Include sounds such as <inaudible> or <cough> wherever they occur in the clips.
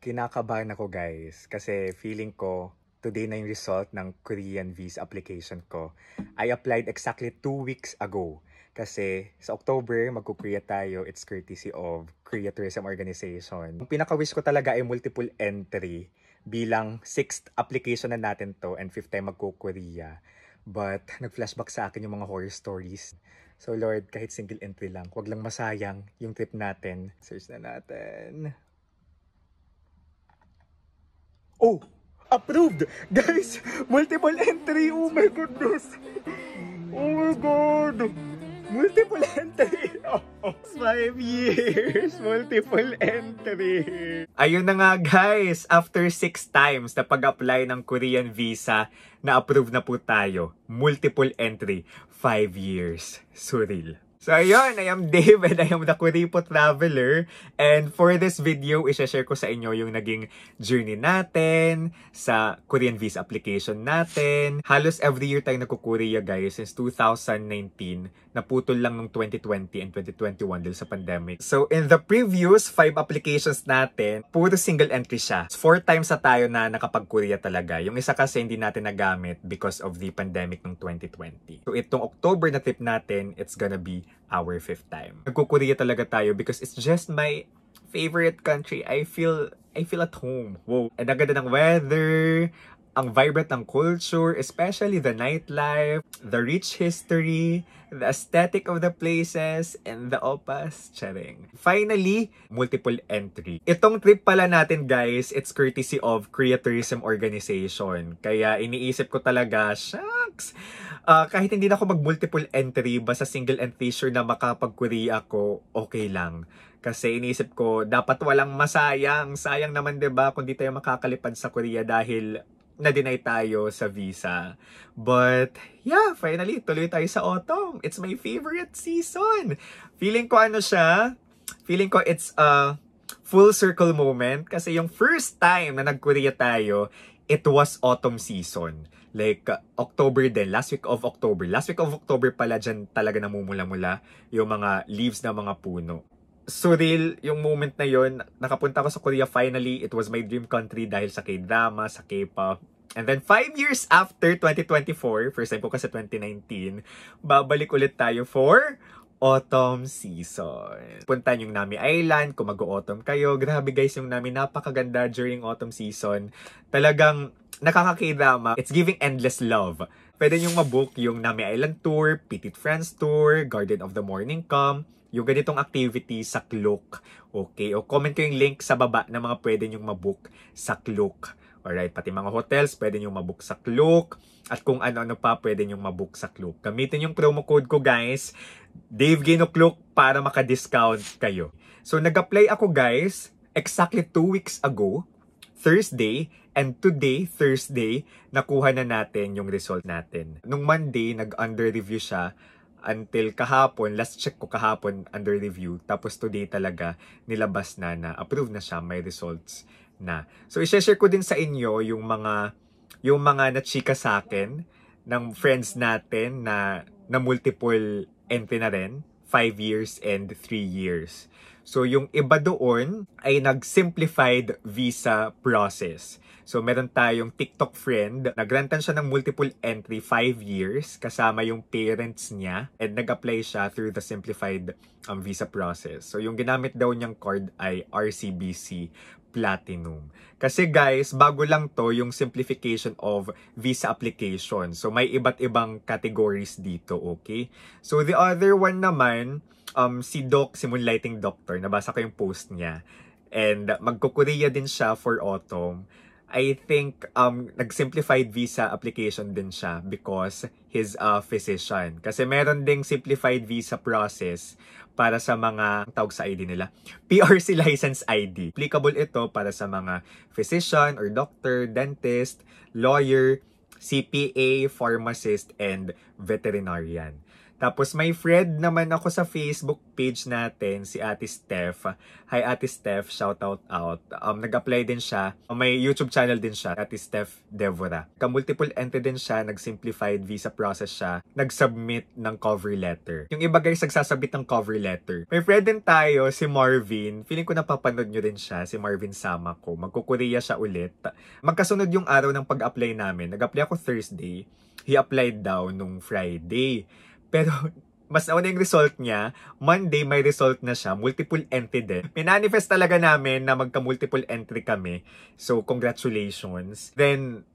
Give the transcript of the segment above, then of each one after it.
kinakabahan ako guys kasi feeling ko today na yung result ng Korean visa application ko. I applied exactly 2 weeks ago kasi sa October magko-Korea tayo. It's courtesy of Korea Tourism Organization. Ang pinaka-wish ko talaga ay multiple entry bilang sixth application na natin to and fifth time magko-Korea. But nag-flashback sa akin yung mga horror stories. So Lord, kahit single entry lang, wag lang masayang yung trip natin. Search na natin. Oh, approved! <laughs> Guys, multiple entry! Oh my goodness! Oh my god! Multiple entry! <laughs> Oh, Five years! <laughs> Multiple entry! Ayun na nga guys! After six times na pag-apply ng Korean visa, na-approve na po tayo. Multiple entry. Five years. Surreal. So ayun, I am Dave and I am the Kuripo Traveler. And for this video, isa-share ko sa inyo yung naging journey natin sa Korean visa application natin. Halos every year tayo nagkukorea guys since 2019. Naputol lang nung 2020 and 2021 dahil sa pandemic. So in the previous 5 applications natin, puro single entry siya. 4 times na tayo na nakapag-Korea talaga. Yung isa kasi hindi natin nagamit because of the pandemic ng 2020. So itong October na trip natin, it's gonna be our fifth time. Nagkukuria talaga tayo because it's just my favorite country. I feel I feel at home. Wow. Ang ganda ng weather, ang vibrant ng culture, especially the nightlife, the rich history, the aesthetic of the places, and the opas sharing. Finally, multiple entry. Itong trip pala natin guys, it's courtesy of Korea Tourism Organization. Kaya iniisip ko talaga, shucks! Uh, kahit hindi na ako mag-multiple entry, basta single entry sure na makapag-Korea ako, okay lang. Kasi iniisip ko, dapat walang masayang. Sayang naman ba diba, kung di tayo makakalipad sa Korea dahil na-deny tayo sa visa. But, yeah, finally, tuloy tayo sa autumn. It's my favorite season. Feeling ko ano siya, feeling ko it's a full circle moment kasi yung first time na nag-Korea tayo, it was autumn season. Like, October din, last week of October. Last week of October pala dyan talaga namumula-mula yung mga leaves ng mga puno surreal yung moment na yon. Nakapunta ako sa Korea finally. It was my dream country dahil sa K-drama, sa K-pop. And then, five years after 2024, first time ko kasi 2019, babalik ulit tayo for autumn season. Punta yung Nami Island, kung mag-autumn kayo. Grabe guys, yung Nami napakaganda during autumn season. Talagang nakaka-K-drama. It's giving endless love pwede nyong mabook yung Nami Island Tour, Petit Friends Tour, Garden of the Morning Come, yung ganitong activity sa Klook. Okay, o comment ko yung link sa baba na mga pwede nyong mabook sa Klook. Alright, pati mga hotels, pwede nyo mabook sa Klook. At kung ano-ano pa, pwede nyo mabook sa Klook. Gamitin yung promo code ko guys, Dave Gino Klook, para maka-discount kayo. So, nag-apply ako guys, exactly 2 weeks ago. Thursday and today, Thursday, nakuha na natin yung result natin. Nung Monday, nag-under review siya until kahapon, last check ko kahapon under review. Tapos today talaga nilabas na na approve na siya, may results na. So i-share ko din sa inyo yung mga yung mga nachika sa akin ng friends natin na na multiple entry na rin, 5 years and 3 years. So yung iba doon ay nag-simplified visa process. So meron tayong TikTok friend, nagrantan siya ng multiple entry 5 years kasama yung parents niya and nag-apply siya through the simplified um, visa process. So yung ginamit daw niyang card ay RCBC Platinum. Kasi guys, bago lang to yung simplification of visa application. So may iba't ibang categories dito, okay? So the other one naman, um, si Doc, si Moonlighting Doctor, nabasa ko yung post niya. And magkukureya din siya for autumn. I think um nag-simplified visa application din siya because he's a physician. Kasi meron ding simplified visa process para sa mga tawag sa ID nila. PRC license ID. Applicable ito para sa mga physician or doctor, dentist, lawyer, CPA, pharmacist, and veterinarian. Tapos may friend naman ako sa Facebook page natin, si Ate Steph. Hi Ate Steph, shout out out. Um, nag-apply din siya. Um, may YouTube channel din siya, Ate Steph Devora. Ka-multiple entry din siya, nag-simplified visa process siya, nag-submit ng cover letter. Yung iba guys, nagsasabit ng cover letter. May friend din tayo, si Marvin. Feeling ko napapanood nyo din siya, si Marvin Sama ko. Magkukureya siya ulit. Magkasunod yung araw ng pag-apply namin. Nag-apply ako Thursday. He applied daw nung Friday. Pero <laughs> mas nauna yung result niya. Monday, may result na siya. Multiple entry din. Minanifest talaga namin na magka-multiple entry kami. So, congratulations. Then,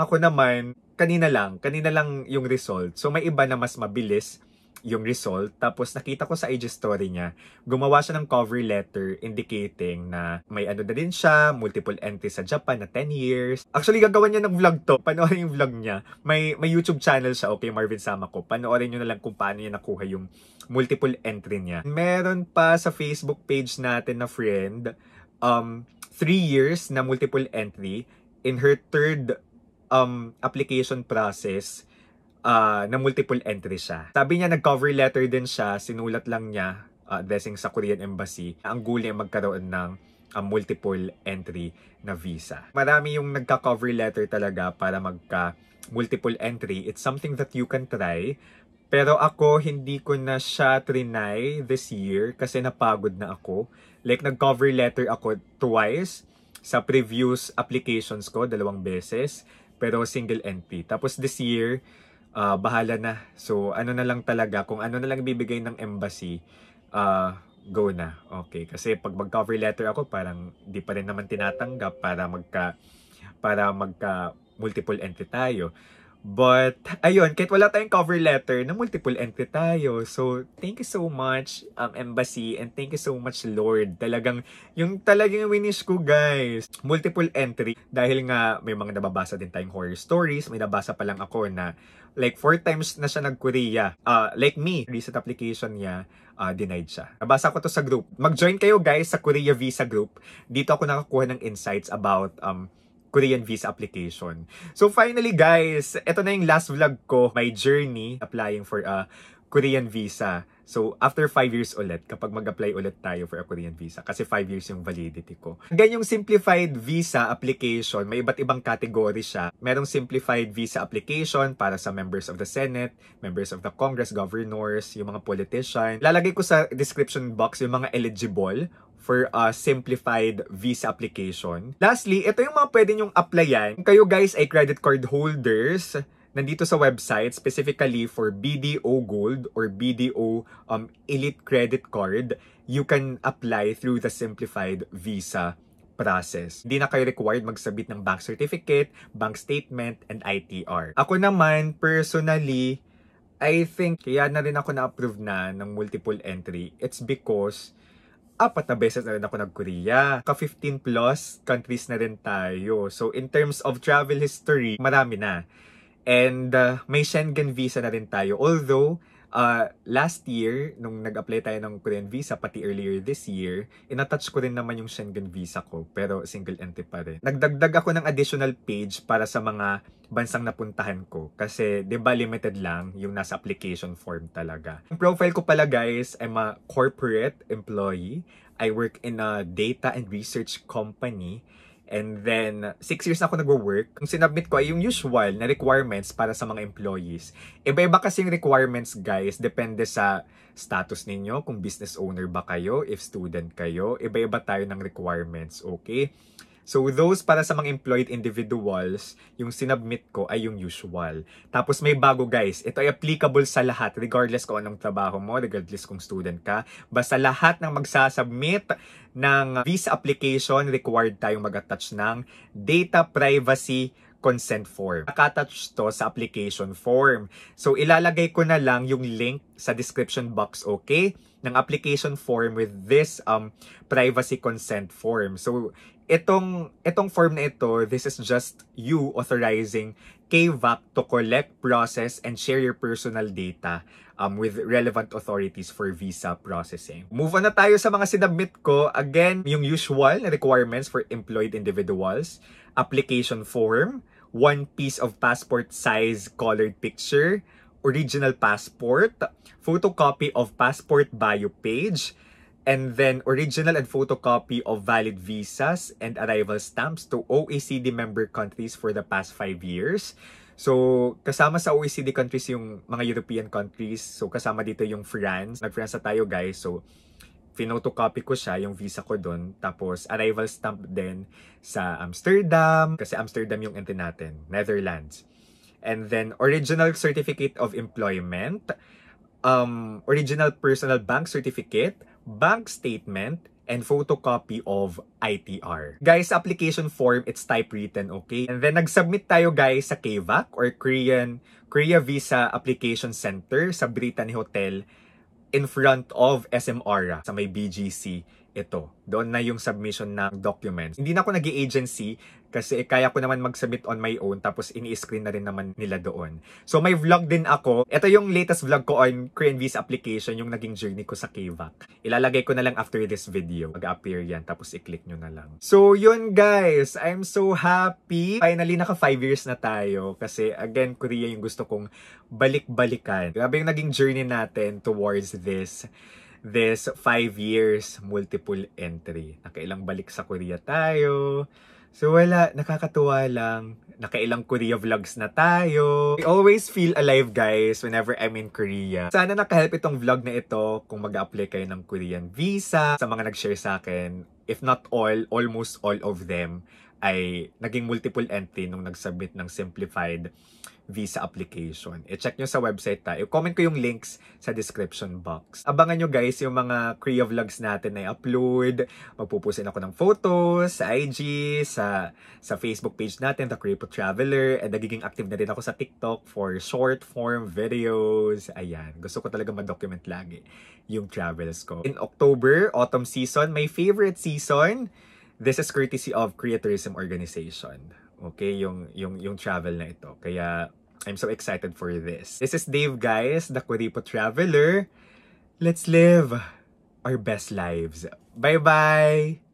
ako naman, kanina lang, kanina lang yung result. So, may iba na mas mabilis yung result. Tapos nakita ko sa IG story niya, gumawa siya ng cover letter indicating na may ano na din siya, multiple entries sa Japan na 10 years. Actually, gagawa niya ng vlog to. <laughs> Panoorin yung vlog niya. May, may YouTube channel siya, okay, Marvin Sama ko. Panoorin nyo na lang kung paano niya nakuha yung multiple entry niya. Meron pa sa Facebook page natin na friend, um, 3 years na multiple entry in her third um, application process uh, na multiple entry siya. Sabi niya nag-cover letter din siya, sinulat lang niya uh, ah, desing sa Korean Embassy. Ang goal niya magkaroon ng uh, multiple entry na visa. Marami yung nagka-cover letter talaga para magka multiple entry. It's something that you can try. Pero ako, hindi ko na siya trinay this year kasi napagod na ako. Like, nag-cover letter ako twice sa previous applications ko, dalawang beses, pero single entry. Tapos this year, uh, bahala na. So, ano na lang talaga, kung ano na lang bibigay ng embassy, uh, go na. Okay, kasi pag mag-cover letter ako, parang di pa rin naman tinatanggap para magka, para magka multiple entry tayo. But, ayun, kahit wala tayong cover letter, na multiple entry tayo. So, thank you so much, um, Embassy, and thank you so much, Lord. Talagang, yung talagang winish ko, guys, multiple entry. Dahil nga, may mga nababasa din tayong horror stories. May nabasa pa lang ako na, like, four times na siya nag-Korea. Uh, like me, recent application niya, uh, denied siya. Nabasa ko to sa group. Mag-join kayo, guys, sa Korea Visa Group. Dito ako nakakuha ng insights about, um, Korean visa application. So finally guys, ito na yung last vlog ko, my journey applying for a Korean visa. So, after 5 years ulit, kapag mag-apply ulit tayo for a Korean visa, kasi 5 years yung validity ko. Again, yung simplified visa application, may iba't ibang category siya. Merong simplified visa application para sa members of the Senate, members of the Congress, governors, yung mga politician. Lalagay ko sa description box yung mga eligible for a uh, simplified visa application. Lastly, ito yung mga pwede nyong applyan. Kung kayo guys ay credit card holders, nandito sa website specifically for BDO Gold or BDO um, Elite Credit Card, you can apply through the simplified visa process. Hindi na kayo required magsabit ng bank certificate, bank statement, and ITR. Ako naman, personally, I think kaya na rin ako na-approve na ng multiple entry. It's because apat na beses na rin ako nag-Korea. Ka-15 plus countries na rin tayo. So, in terms of travel history, marami na. And uh, may Schengen visa na rin tayo. Although, uh, last year, nung nag-apply tayo ng Korean visa, pati earlier this year, inattach ko rin naman yung Schengen visa ko, pero single entry pa rin. Nagdagdag ako ng additional page para sa mga bansang napuntahan ko. Kasi, di ba, limited lang yung nasa application form talaga. Yung profile ko pala, guys, I'm a corporate employee. I work in a data and research company. And then, 6 years na ako nagwo-work. Yung sinubmit ko ay yung usual na requirements para sa mga employees. Iba-iba kasi yung requirements, guys. Depende sa status ninyo, kung business owner ba kayo, if student kayo. Iba-iba tayo ng requirements, okay? So those para sa mga employed individuals, yung sinubmit ko ay yung usual. Tapos may bago guys, ito ay applicable sa lahat regardless kung anong trabaho mo, regardless kung student ka. Basta lahat ng magsasubmit ng visa application, required tayong mag-attach ng data privacy consent form. Nakatouch to sa application form. So, ilalagay ko na lang yung link sa description box, okay? ng application form with this um privacy consent form. So, itong, itong form na ito, this is just you authorizing KVAC to collect, process, and share your personal data um, with relevant authorities for visa processing. Move on na tayo sa mga sinabmit ko. Again, yung usual na requirements for employed individuals, application form, one piece of passport size colored picture, original passport, photocopy of passport bio page, and then original and photocopy of valid visas and arrival stamps to OECD member countries for the past 5 years. So, kasama sa OECD countries yung mga European countries. So, kasama dito yung France. Nag-France tayo, guys. So, pinotocopy ko siya, yung visa ko doon. Tapos, arrival stamp din sa Amsterdam. Kasi Amsterdam yung ente natin, Netherlands. And then, original certificate of employment. Um, original personal bank certificate bank statement, and photocopy of ITR. Guys, application form, it's type written, okay? And then nag-submit tayo guys sa KVAC or Korean Korea Visa Application Center sa Brittany Hotel in front of SMR sa may BGC ito. Doon na yung submission ng documents. Hindi na ako nag agency kasi eh, kaya ko naman mag-submit on my own tapos ini-screen na rin naman nila doon. So may vlog din ako. Ito yung latest vlog ko on Korean Visa application, yung naging journey ko sa KVAC. Ilalagay ko na lang after this video. Mag-appear yan tapos i-click nyo na lang. So yun guys, I'm so happy. Finally naka 5 years na tayo kasi again Korea yung gusto kong balik-balikan. Grabe yung naging journey natin towards this this 5 years multiple entry. Nakailang balik sa Korea tayo. So wala, nakakatuwa lang. Nakailang Korea vlogs na tayo. I always feel alive guys whenever I'm in Korea. Sana nakahelp itong vlog na ito kung mag-apply kayo ng Korean visa. Sa mga nag-share sa akin, if not all, almost all of them ay naging multiple entry nung nag-submit ng simplified visa application. I-check nyo sa website ta. I-comment ko yung links sa description box. Abangan nyo guys yung mga Korea vlogs natin na i-upload. Magpupusin ako ng photos sa IG, sa, sa Facebook page natin, The Korea Traveler. And nagiging active na din ako sa TikTok for short form videos. Ayan. Gusto ko talaga ma-document lagi yung travels ko. In October, autumn season, my favorite season, This is courtesy of Creatorism Organization. Okay, yung, yung, yung travel na ito. Kaya, I'm so excited for this. This is Dave, guys, the Kuripo Traveler. Let's live our best lives. Bye-bye!